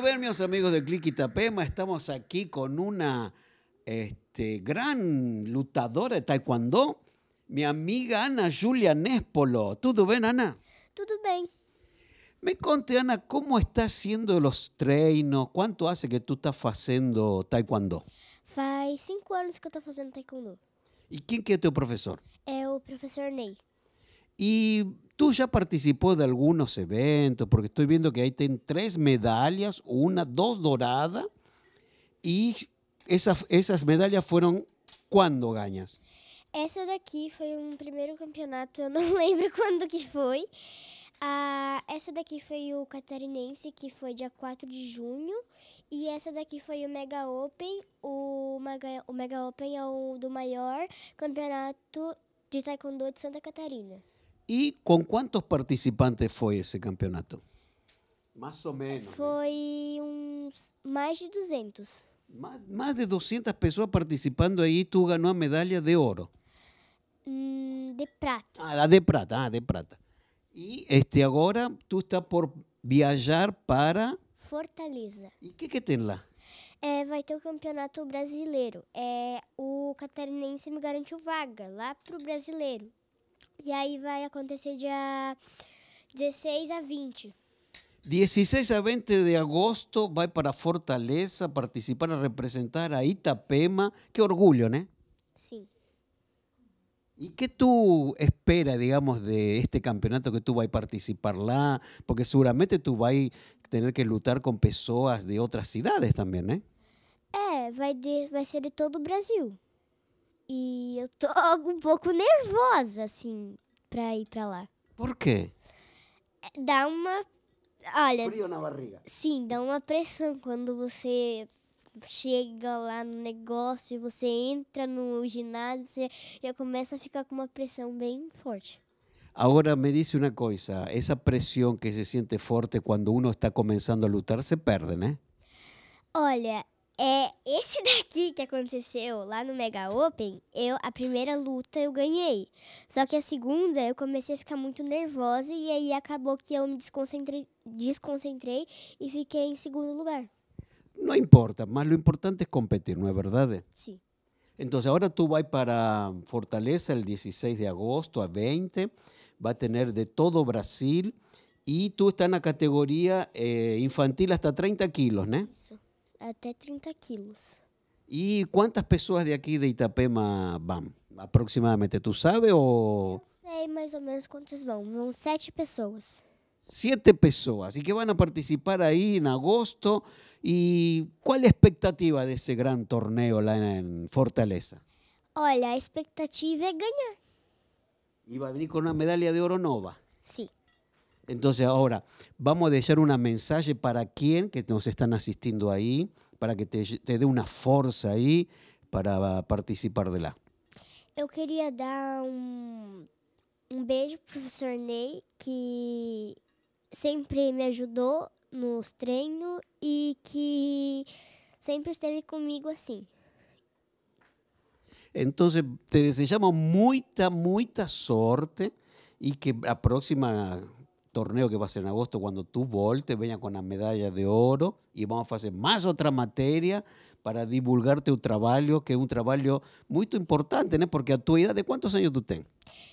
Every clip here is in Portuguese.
gusto mis amigos de Click Itapema. Estamos aquí con una este, gran luchadora de taekwondo, mi amiga Ana Julia Nespolo. ¿Todo bien, Ana? Todo bien. Me conté, Ana, ¿cómo estás haciendo los treinos? ¿Cuánto hace que tú estás haciendo taekwondo? Hace cinco años que estoy haciendo taekwondo. ¿Y quién es tu profesor? Es el profesor Ney. Y tú ya participó de algunos eventos, porque estoy viendo que ahí tem tres medallas, una, dos doradas, y esas, esas medallas fueron quando ganhas? Essa daqui foi um primeiro campeonato, eu não lembro quando que foi. Ah, essa daqui foi o Catarinense, que foi dia 4 de junho. E essa daqui foi o Mega Open. O Mega, o Mega Open é o do maior campeonato de taekwondo de Santa Catarina. E com quantos participantes foi esse campeonato? Mais ou menos. Foi uns mais de 200. Mais, de 200 pessoas participando aí, tu ganhou a medalha de ouro. Mm, de prata. Ah, de prata, ah, de prata. E este agora tu está por viajar para Fortaleza. E o que, tem lá? É, vai ter o campeonato brasileiro. É, o catarinense me garantiu vaga lá pro brasileiro. ahí e aí vai acontecer dia 16 a 20. 16 a 20 de agosto va para Fortaleza participar a representar a Itapema. Qué orgullo, ¿no? Sí. ¿Y qué tú esperas, digamos, de este campeonato que tú vas a participar lá? Porque seguramente tú vas a tener que luchar con personas de otras ciudades también, ¿eh? É, vai, ser de todo Brasil. E eu tô um pouco nervosa, assim, pra ir pra lá. Por quê? É, dá uma. Olha. Frio na barriga. Sim, dá uma pressão quando você chega lá no negócio e você entra no ginásio, você já começa a ficar com uma pressão bem forte. agora me disse uma coisa essa pressão que se sente forte quando uno está começando a lutar se perde né Olha, é, esse daqui que aconteceu lá no Mega Open, eu a primeira luta eu ganhei. Só que a segunda eu comecei a ficar muito nervosa e aí acabou que eu me desconcentrei, desconcentrei e fiquei em segundo lugar. Não importa, mas o importante é competir, não é verdade? Sim. Então agora tu vai para Fortaleza el 16 de agosto a 20, vai ter de todo o Brasil e tu está na categoria eh, infantil até 30 quilos, né? Isso. até 30 kilos. ¿Y cuántas personas de aquí de Itapema van? Aproximadamente, ¿tú sabes o...? No sé más o menos cuántas van, son siete personas. Siete personas y que van a participar ahí en agosto. ¿Y cuál es la expectativa de ese gran torneo lá en Fortaleza? Olha, la expectativa es ganar. ¿Y va a venir con una medalla de oro nova? Sí. Entonces ahora, vamos a dejar una mensaje para quien que nos están asistiendo ahí, para que te, dé una fuerza ahí para participar de la. Yo quería dar un um, un um beso profesor Ney, que siempre me en los treinos y e que siempre esteve conmigo así. Entonces te deseamos mucha, mucha suerte y que la próxima torneo que va a ser en agosto, cuando tú voltes, venga con la medalla de oro y vamos a hacer más otra materia para divulgarte un trabajo, que es un trabajo muy importante, ¿no? Porque a tu edad, ¿de cuántos años tú tú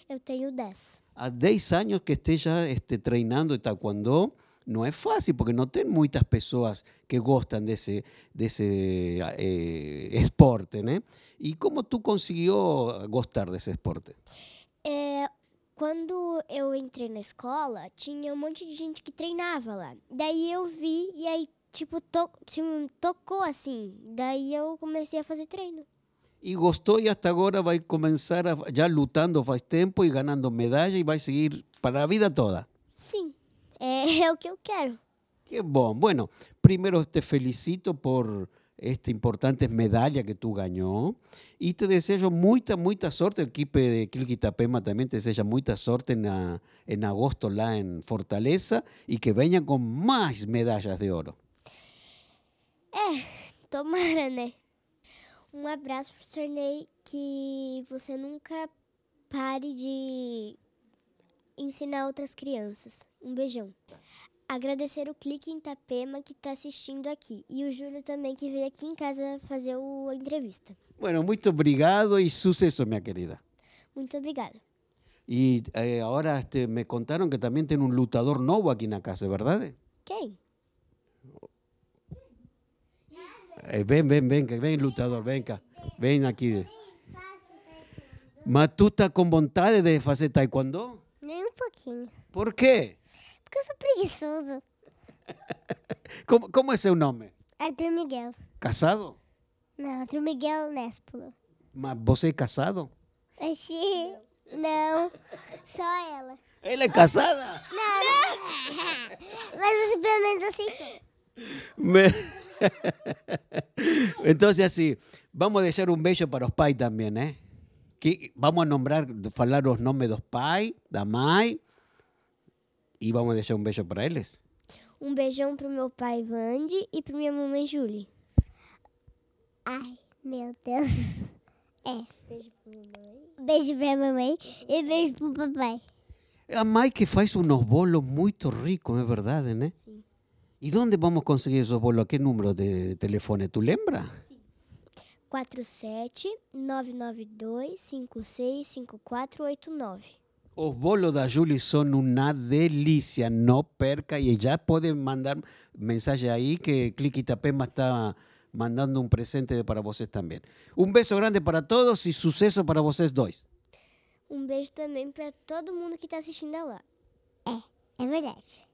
Yo tengo 10. A 10 años que ya este, treinando taekwondo, no es fácil, porque no tienen muchas personas que gustan ese de ese eh, eh esporte, ¿Y cómo tú consiguió gustar de ese esporte? quando eu entrei na escola, tinha um monte de gente que treinava lá. Daí eu vi e aí, tipo, to tipo, tocou assim. Daí eu comecei a fazer treino. E gostou e até agora vai começar a, já lutando faz tempo e ganhando medalha e vai seguir para a vida toda. Sim, é, é o que eu quero. Que bom. Bueno, primeiro te felicito por importante importantes medalla que tú ganó. Y te deseo mucha, mucha suerte. El equipo de Quilquitapema también te deseja muita sorte en agosto lá en Fortaleza Y que vengan con más medallas de oro. É, eh, tomara, né? Um abraço que você nunca pare de ensinar outras crianças. Um beijão. Agradecer o Clique em Tapema que está assistindo aqui e o Júlio também que veio aqui em casa fazer o, a entrevista. Bueno, muito obrigado e sucesso, minha querida. Muito obrigado. E eh, agora me contaram que também tem um lutador novo aqui na casa, verdade? Quem? Eh, vem, vem, vem, vem, lutador, vem cá. Vem aqui. Mas tu está com vontade de fazer taekwondo? Nem um pouquinho. Por quê? porque eu sou preguiçoso. Como, como é seu nome? Arthur Miguel. Casado? Não, Arthur Miguel Nespolo. Mas você é casado? Achei. Não, só ela. Ela é casada? Não, não. Mas você pelo menos aceitou. Me... Entonces, é assim, vamos deixar um beijo para os pais também, ¿eh? Que vamos a nombrar, falar os nomes dos pais, da mãe, e vamos deixar um beijo para eles? Um beijão para o meu pai Vande e para minha mamãe Julie. Ai, meu Deus. É. Beijo a mamãe. Beijo a mamãe e beijo para o papai. É a mãe que faz uns bolos muito ricos, é verdade, né? Sim. E onde vamos conseguir esses bolos? Que número de telefone? Tu lembra? Sim. 47 992 565489. Os bolos da Julie são uma delícia, não perca. E já podem mandar mensagem aí que Clique Itapema está mandando um presente para vocês também. Um beijo grande para todos e sucesso para vocês dois. Um beijo também para todo mundo que está assistindo lá. É, eh, é verdade.